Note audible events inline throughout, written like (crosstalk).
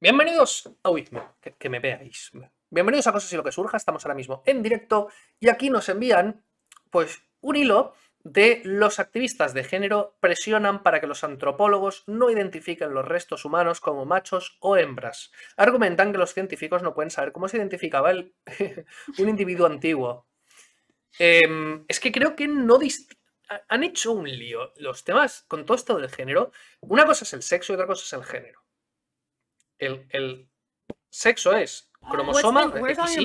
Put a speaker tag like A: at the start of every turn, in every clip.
A: Bienvenidos a que, me veáis. Bienvenidos a Cosas y lo que surja. Estamos ahora mismo en directo y aquí nos envían pues un hilo de los activistas de género presionan para que los antropólogos no identifiquen los restos humanos como machos o hembras. Argumentan que los científicos no pueden saber cómo se identificaba (laughs) un individuo antiguo. Em, es que creo que no han hecho un lío los temas con todo esto del género. Una cosa es el sexo y otra cosa es el género el, sexo es cromosoma o XX.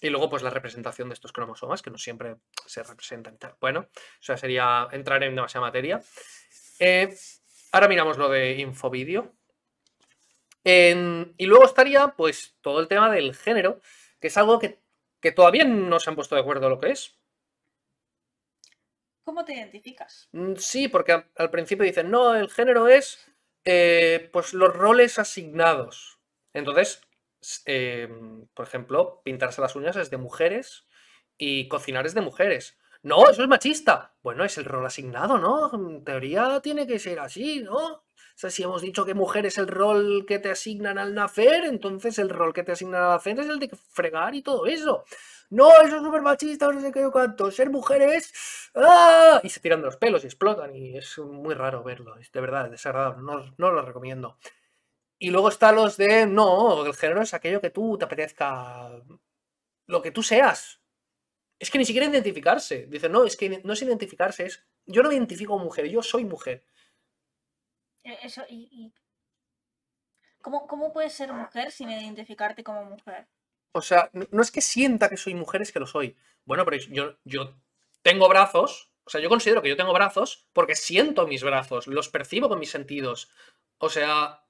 A: Y luego, pues la representación de estos cromosomas, que no siempre se representan tal. Bueno, o sea, sería entrar en demasiada materia. Eh, ahora miramos lo de infovideo. y luego estaría, pues, todo el tema del género, que es algo que, que todavía no se han puesto de acuerdo lo que es.
B: ¿Cómo te identificas?
A: Mm, sí, porque al principio dicen, no, el género es eh, pues los roles asignados. Entonces, eh, por ejemplo, pintarse las uñas es de mujeres y cocinar es de mujeres. No, eso es machista. Bueno, es el rol asignado, ¿no? En teoría tiene que ser así, ¿no? sea, si hemos dicho que mujer es el rol que te asignan al nacer, entonces el rol que te asignan al nacer es el de fregar y todo eso. No, eso es súper machista, no sé qué yo cuánto. Ser mujer es... ¡ah! Y se tiran los pelos y explotan y es muy raro verlo. de verdad, es desagradable. No, no lo recomiendo. Y luego están los de, no, el género es aquello que tú te apetezca, lo que tú seas. Es que ni siquiera identificarse. Dicen, no, es que no es identificarse, es, yo no me identifico como mujer, yo soy mujer.
B: E, eso, y, ¿Cómo, ¿Cómo puedes ser mujer sin identificarte como mujer?
A: O sea, no es que sienta que soy mujer, es que lo soy. Bueno, pero yo, yo tengo brazos, o sea, yo considero que yo tengo brazos porque siento mis brazos, los percibo con mis sentidos. O sea,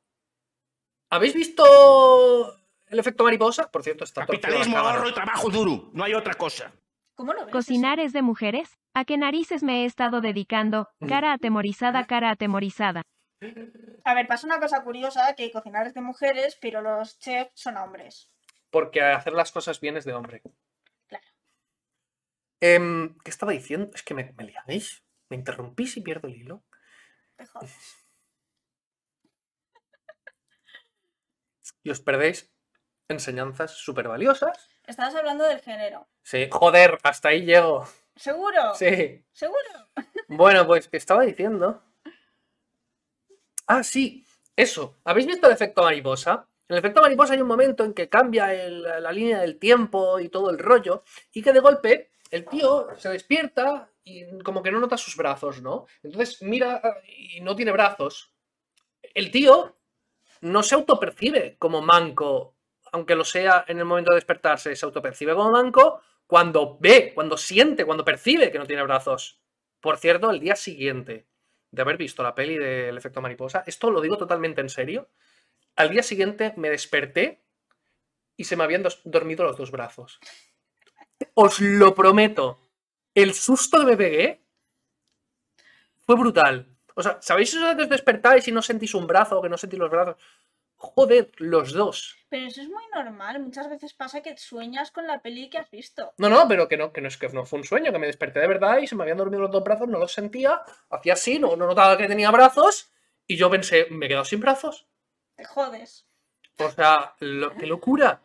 A: ¿habéis visto el efecto mariposa? Por cierto, está Capitalismo, ahorro y trabajo duro, no hay otra cosa.
B: ¿Cómo lo ¿Cocinar es de mujeres? ¿A qué narices me he estado dedicando? Mm. Cara atemorizada, cara atemorizada. A ver, pasa una cosa curiosa, que cocinar es de mujeres, pero los chefs son hombres. Porque hacer las
A: cosas bien es de hombre. Claro. Em, ¿Qué estaba diciendo? Es que me, me Me interrumpís y pierdo el hilo. Mejor. Y os perdéis enseñanzas súper valiosas.
B: Estabas hablando del género.
A: Sí, joder, hasta ahí llego.
B: ¿Seguro? Sí. ¿Seguro?
A: Bueno, pues que estaba diciendo Ah, sí, eso. ¿Habéis visto el efecto mariposa? En el efecto mariposa hay un momento en que cambia la línea del tiempo y todo el rollo, y que de golpe el tío se despierta y como que no nota sus brazos, ¿no? Entonces mira y no tiene brazos. El tío no se autopercibe como manco, aunque lo sea en el momento de despertarse, se autopercibe como manco cuando ve, cuando siente, cuando percibe que no tiene brazos. Por cierto, el día siguiente de haber visto la peli del efecto mariposa, esto lo digo totalmente en serio, al día siguiente me desperté y se me habían dormido los dos brazos. Os lo prometo. El susto de me fue brutal. O sea, ¿sabéis eso de que os despertáis y no sentís un brazo o que no sentís los brazos? Joder, los dos.
B: Pero eso es muy normal. Muchas veces pasa que sueñas con la peli que has visto.
A: No, no, pero que no, que no es que no fue un sueño, que me desperté de verdad y se me habían dormido los dos brazos, no los sentía, hacía así, no, notaba que tenía brazos, y yo pensé, me he quedado sin
B: brazos. Te jodes.
A: O sea, lo, qué locura.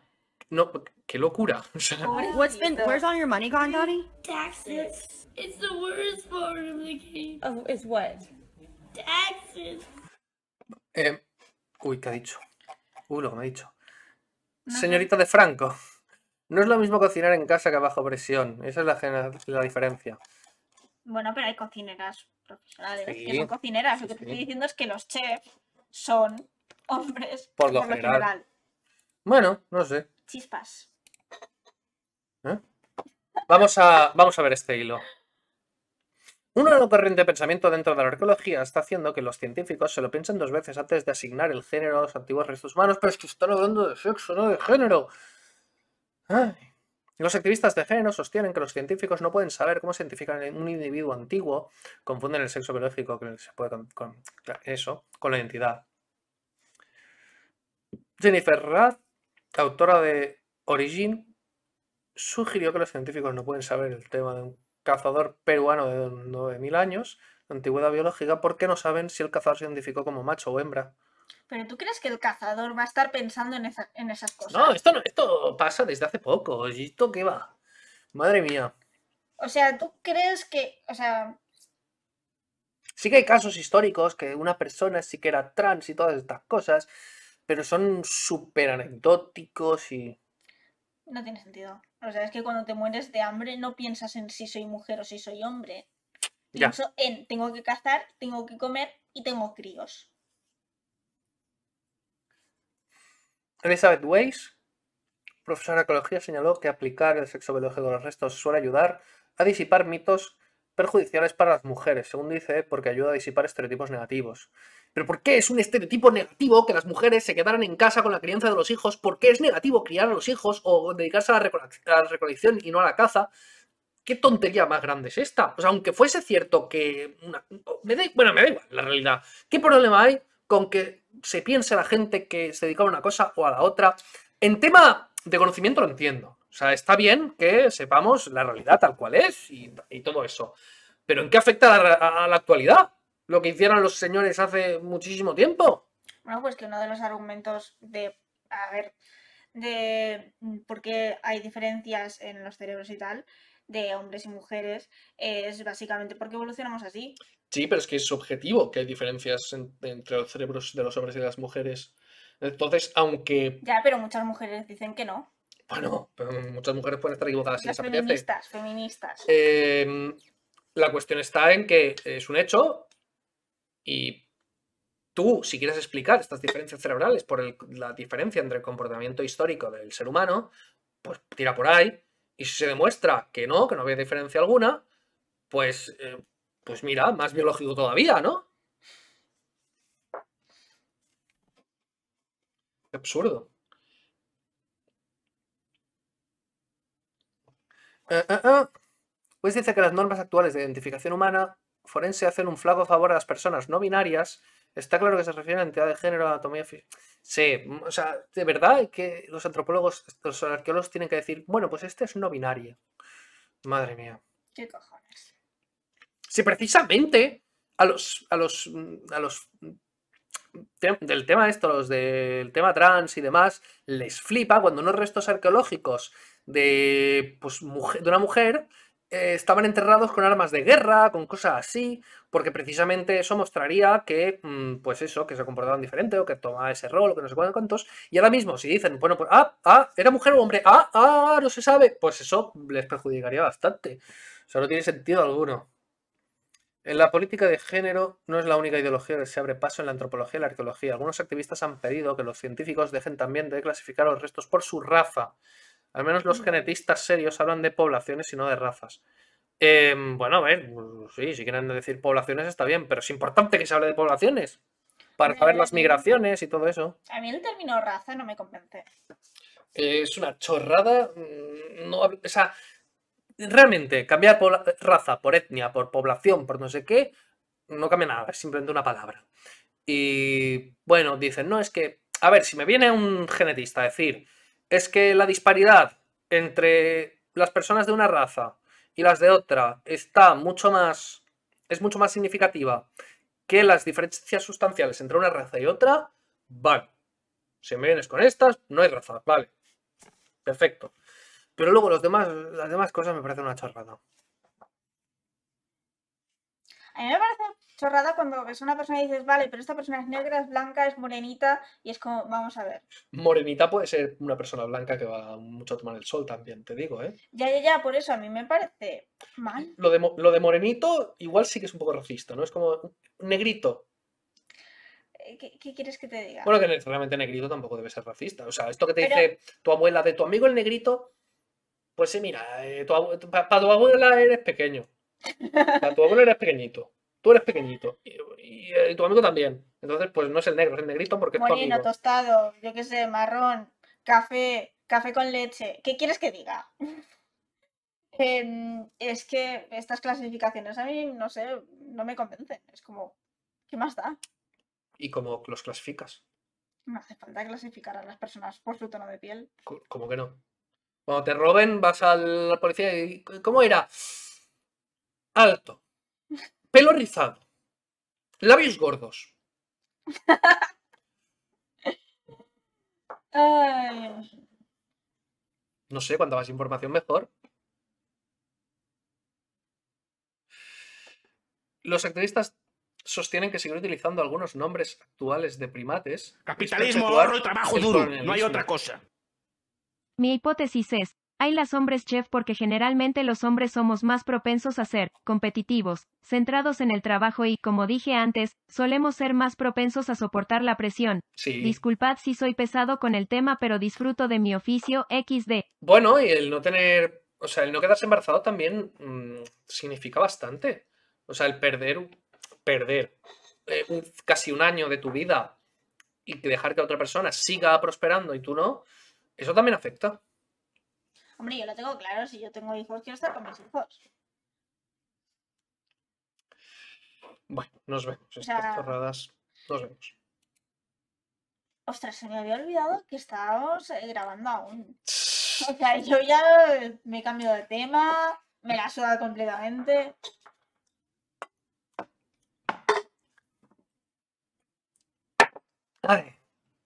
A: No, qué locura. (laughs) O
B: Taxes. It's the worst part of the game. Oh, Taxes. Eh,
A: Uy, ¿qué ha dicho? Uy, uh, lo que me ha dicho. Señorita de Franco, no es lo mismo cocinar en casa que bajo presión. Esa es la, diferencia.
B: Bueno, pero hay cocineras profesionales que son cocineras. Lo que te estoy diciendo es que los chefs son hombres por lo, general.
A: Bueno, no sé.
B: Chispas.
A: ¿Eh? Vamos, a, vamos a ver este hilo. Una no corriente pensamiento dentro de la arqueología está haciendo que los científicos se lo piensen dos veces antes de asignar el género a los antiguos restos humanos, pero es que están hablando de sexo, no de género. Los activistas de género sostienen que los científicos no pueden saber cómo se identifica un individuo antiguo, confunden el sexo biológico que se puede con, eso con la identidad. Jennifer Rath, autora de Origin, sugirió que los científicos no pueden saber el tema de un cazador peruano de 9.000 años antigüedad biológica porque no saben si el cazador se identificó como macho o hembra.
B: Pero tú crees que el cazador va a estar pensando en, esas cosas. No, esto,
A: no, esto pasa desde hace poco. ¿Y esto qué va? Madre mía.
B: O sea, tú crees que. O sea.
A: Sí que hay casos históricos que una persona sí que era trans y todas estas cosas, pero son súper anecdóticos y.
B: No tiene sentido. O sea, es que cuando te mueres de hambre no piensas en si soy mujer o si soy hombre. Pienso en tengo que cazar, tengo que comer y tengo críos.
A: Elizabeth Weiss, profesora de ecología, señaló que aplicar el sexo biológico a los restos suele ayudar a disipar mitos perjudiciales para las mujeres, según dice, porque ayuda a disipar estereotipos negativos. Pero ¿por qué es un estereotipo negativo que las mujeres se quedaran en casa con la crianza de los hijos? ¿Por qué es negativo criar a los hijos o dedicarse a la, recolección y no a la caza? ¿Qué tontería más grande es esta? O aunque fuese cierto que... Me Bueno, me da igual la realidad. ¿Qué problema hay con que se piense la gente que se dedica a una cosa o a la otra? En tema de conocimiento lo entiendo. O sea, está bien que sepamos la realidad tal cual es y, todo eso. Pero ¿en qué afecta a la actualidad? lo que hicieron los señores hace muchísimo tiempo.
B: Bueno, ah, pues que uno de los argumentos de, a ver, de por qué hay diferencias en los cerebros y tal, de hombres y mujeres, es básicamente porque evolucionamos así.
A: Sí, pero es que es objetivo que hay diferencias entre los cerebros de los hombres y de las mujeres. Entonces, aunque...
B: Ya, pero muchas mujeres dicen que no.
A: Bueno, pero muchas mujeres pueden estar equivocadas si las feministas,
B: feministas.
A: Eh, la cuestión está en que es un hecho y tú, si quieres explicar estas diferencias cerebrales por la diferencia entre el comportamiento histórico del ser humano, pues tira por ahí. Y si se demuestra que no, que no había diferencia alguna, pues, eh, pues mira, más biológico todavía, ¿no? Qué absurdo. Eh, eh, pues dice que las normas actuales de identificación humana forense hacen un flaco favor a las personas no binarias, está claro que se refiere a entidad de género, anatomía física. Sí, mm, o sea, de verdad que los antropólogos, los arqueólogos tienen que decir, bueno, pues este es no binario. Madre mía.
B: ¿Qué cojones?
A: Si precisamente a los, a los, mm, a los mm, del tema esto, los del tema trans y demás, les flipa cuando unos restos arqueológicos de, pues, mujer, de una mujer estaban enterrados con armas de guerra, con cosas así, porque precisamente eso mostraría que, mm, pues eso, que se comportaban diferente o que tomaba ese rol o que no sé cuántos. Y ahora mismo, si dicen, bueno, pues, ah, ah, era mujer o hombre, ah, ah, no se sabe, pues eso les perjudicaría bastante. O sea, no tiene sentido alguno. En la política de género no es la única ideología que se abre paso en la antropología y la arqueología. Algunos activistas han pedido que los científicos dejen también de clasificar los restos por su raza. Al menos los genetistas serios hablan de poblaciones y no de razas. Em, bueno, a ver, sí, si quieren decir poblaciones está bien, pero es importante que se hable de poblaciones para saber las migraciones y todo eso.
B: A mí el término raza no me convence.
A: es una chorrada. Mm, o sea, realmente cambiar raza por etnia, por población, por no sé qué, no cambia nada, es simplemente una palabra. Y bueno, dicen, no, es que, a ver, si me viene un genetista a decir es que la disparidad entre las personas de una raza y las de otra está mucho más es mucho más significativa que las diferencias sustanciales entre una raza y otra, vale. Si me vienes con estas, no hay raza, vale. Perfecto. Pero luego los demás, las demás cosas me parecen una charrada.
B: A mí me parece chorrada cuando ves a una persona y dices, vale, pero esta persona es negra, es blanca, es morenita, y es como, vamos a ver.
A: Morenita puede ser una persona blanca que va mucho a tomar el sol también, te digo, ¿eh?
B: Ya, ya, ya, por eso a mí me parece mal.
A: Lo de, morenito igual sí que es un poco racista, ¿no? Es como negrito.
B: Eh, ¿Qué, quieres que te diga? Bueno, que
A: realmente negrito tampoco debe ser racista. O sea, esto que te dice tu abuela de tu amigo el negrito, pues sí, mira, eh, para tu abuela eres pequeño tu abuelo eres pequeñito, tú eres pequeñito y, tu amigo también. Entonces, pues no es el negro, es el negrito porque es tu
B: tostado, yo qué sé, marrón, café, café con leche. ¿Qué quieres que diga? (laughs) Em, es que estas clasificaciones a mí, no sé, no me convencen. Es como, ¿qué más da?
A: ¿Y cómo los clasificas?
B: No hace falta clasificar a las personas por su tono de piel.
A: ¿Cómo que no? Cuando te roben, vas a la policía y. ¿Cómo era? alto, pelo rizado, labios gordos.
B: (laughs)
A: No sé, cuanta más información mejor. Los activistas sostienen que siguen utilizando algunos nombres actuales de primates. Capitalismo, ahorro y trabajo duro. No hay otra cosa.
B: Mi hipótesis es, hay las hombres chef porque generalmente los hombres somos más propensos a ser competitivos, centrados en el trabajo y, como dije antes, solemos ser más propensos a soportar la presión. Disculpad si soy pesado con el tema, pero disfruto de mi oficio XD. Bueno, y
A: el no tener, o sea, el no quedarse embarazado también mm, significa bastante. O sea, el perder, perder eh, casi un año de tu vida y dejar que otra persona siga prosperando y tú no, eso también afecta.
B: Hombre, yo lo tengo claro, si yo tengo hijos, quiero estar con mis hijos.
A: Bueno, nos vemos. Estas torradas, nos vemos.
B: Ostras, se me había olvidado que estábamos eh, grabando aún. (laughs) O sea, yo ya me he cambiado de tema, me la suda completamente.